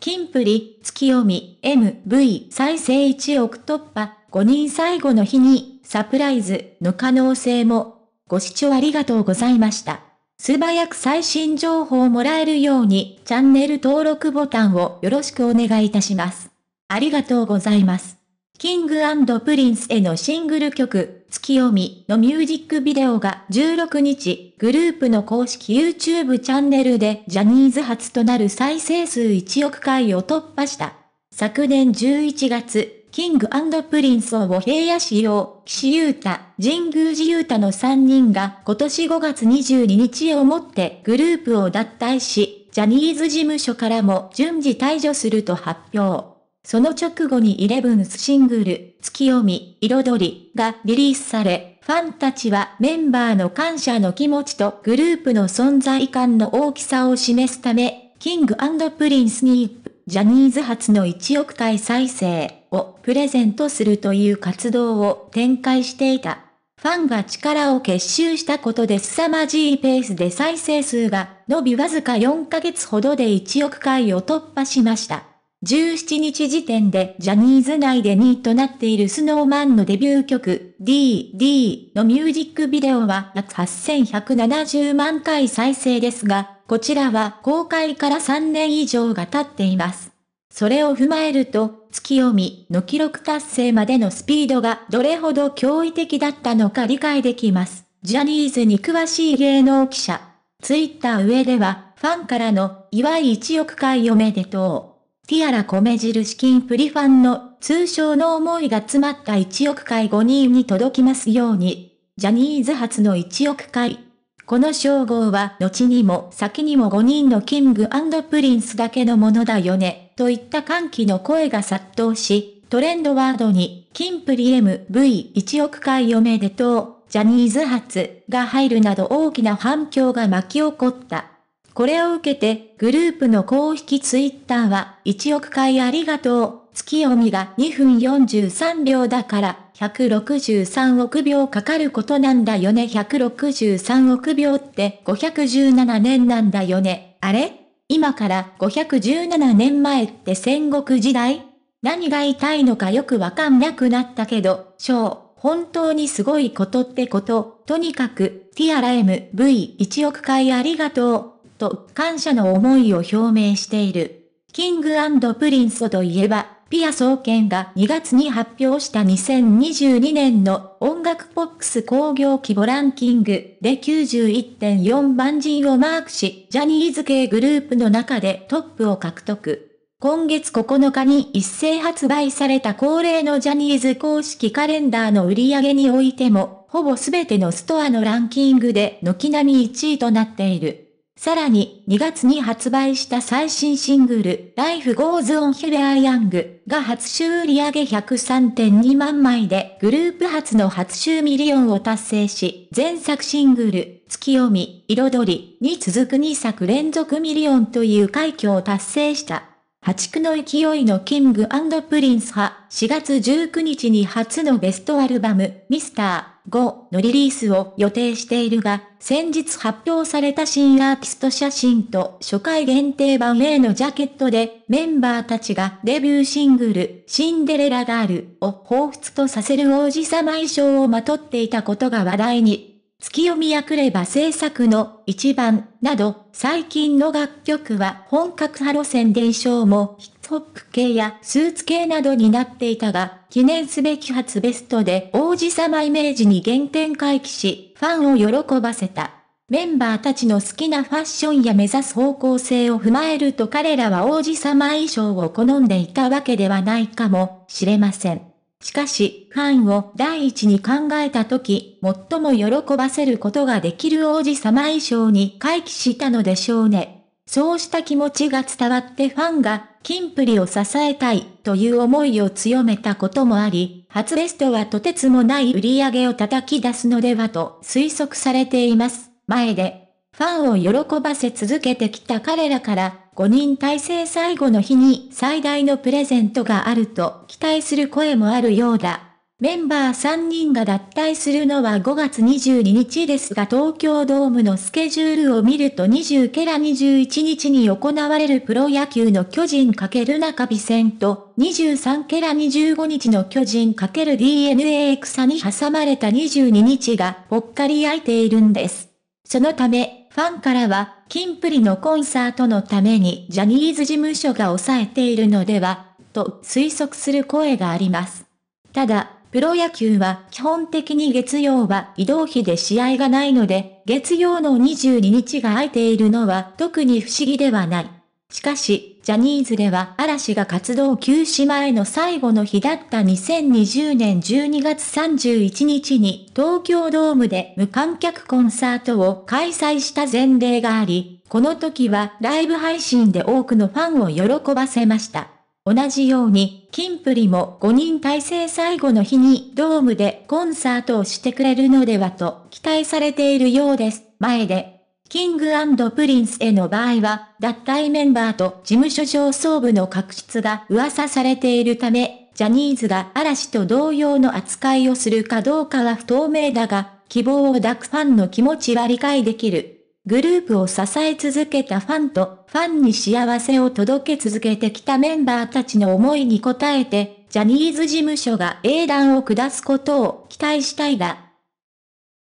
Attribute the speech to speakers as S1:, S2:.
S1: キンプリ、月読み、MV 再生1億突破、5人最後の日に、サプライズの可能性も。ご視聴ありがとうございました。素早く最新情報をもらえるように、チャンネル登録ボタンをよろしくお願いいたします。ありがとうございます。キングプリンスへのシングル曲、月読みのミュージックビデオが16日、グループの公式 YouTube チャンネルでジャニーズ初となる再生数1億回を突破した。昨年11月、キングプリンスを平野市用、岸優太、神宮寺優太の3人が今年5月22日をもってグループを脱退し、ジャニーズ事務所からも順次退場すると発表。その直後にイレブンスシングル、月読み、彩りがリリースされ、ファンたちはメンバーの感謝の気持ちとグループの存在感の大きさを示すため、キングプリンスに、ジャニーズ初の1億回再生をプレゼントするという活動を展開していた。ファンが力を結集したことで凄まじいペースで再生数が伸びわずか4ヶ月ほどで1億回を突破しました。17日時点でジャニーズ内で2位となっているスノーマンのデビュー曲 DD のミュージックビデオは約8170万回再生ですが、こちらは公開から3年以上が経っています。それを踏まえると、月読みの記録達成までのスピードがどれほど驚異的だったのか理解できます。ジャニーズに詳しい芸能記者。ツイッター上では、ファンからの、祝い1億回おめでとう。ティアラ米印金プリファンの通称の思いが詰まった1億回5人に届きますように、ジャニーズ初の1億回。この称号は後にも先にも5人のキングプリンスだけのものだよね、といった歓喜の声が殺到し、トレンドワードに、キンプリ MV1 億回おめでとう、ジャニーズ初が入るなど大きな反響が巻き起こった。これを受けて、グループの公式ツイッターは、1億回ありがとう、月読みが2分43秒だから、163億秒かかることなんだよね。163億秒って517年なんだよね。あれ今から517年前って戦国時代何が痛いのかよくわかんなくなったけど、翔、本当にすごいことってこと。とにかく、ティアラ MV1 億回ありがとう。と感謝の思いを表明している。キングプリンスといえば、ピア総研が2月に発表した2022年の音楽ポックス工業規模ランキングで91.4番人をマークし、ジャニーズ系グループの中でトップを獲得。今月9日に一斉発売された恒例のジャニーズ公式カレンダーの売り上げにおいても、ほぼ全てのストアのランキングで軒並み1位となっている。さらに、2月に発売した最新シングル、Life Goes On Here Young が初週売上103.2万枚で、グループ初の初週ミリオンを達成し、前作シングル、月読み、彩りに続く2作連続ミリオンという快挙を達成した。破竹の勢いのキングプリンス派、4月19日に初のベストアルバム、ミスター5のリリースを予定しているが、先日発表された新アーティスト写真と初回限定版 A のジャケットで、メンバーたちがデビューシングル、シンデレラガールを彷彿とさせる王子様衣装をまとっていたことが話題に。月読みやくれば制作の一番など、最近の楽曲は本格派路線で衣装もヒップホップ系やスーツ系などになっていたが、記念すべき初ベストで王子様イメージに原点回帰し、ファンを喜ばせた。メンバーたちの好きなファッションや目指す方向性を踏まえると彼らは王子様衣装を好んでいたわけではないかもしれません。しかし、ファンを第一に考えたとき、最も喜ばせることができる王子様衣装に回帰したのでしょうね。そうした気持ちが伝わってファンが、キンプリを支えたいという思いを強めたこともあり、初ベストはとてつもない売り上げを叩き出すのではと推測されています。前でファンを喜ばせ続けてきた彼らから、5人体制最後の日に最大のプレゼントがあると期待する声もあるようだ。メンバー3人が脱退するのは5月22日ですが東京ドームのスケジュールを見ると20ケラ21日に行われるプロ野球の巨人×中日戦と23ケラ25日の巨人 ×DNA 草に挟まれた22日がぽっかり空いているんです。そのためファンからは、キンプリのコンサートのためにジャニーズ事務所が抑えているのでは、と推測する声があります。ただ、プロ野球は基本的に月曜は移動費で試合がないので、月曜の22日が空いているのは特に不思議ではない。しかし、ジャニーズでは嵐が活動休止前の最後の日だった2020年12月31日に東京ドームで無観客コンサートを開催した前例があり、この時はライブ配信で多くのファンを喜ばせました。同じように、キンプリも5人体制最後の日にドームでコンサートをしてくれるのではと期待されているようです。前でキングプリンスへの場合は、脱退メンバーと事務所上層部の確執が噂されているため、ジャニーズが嵐と同様の扱いをするかどうかは不透明だが、希望を抱くファンの気持ちは理解できる。グループを支え続けたファンと、ファンに幸せを届け続けてきたメンバーたちの思いに応えて、ジャニーズ事務所が英断を下すことを期待したいが、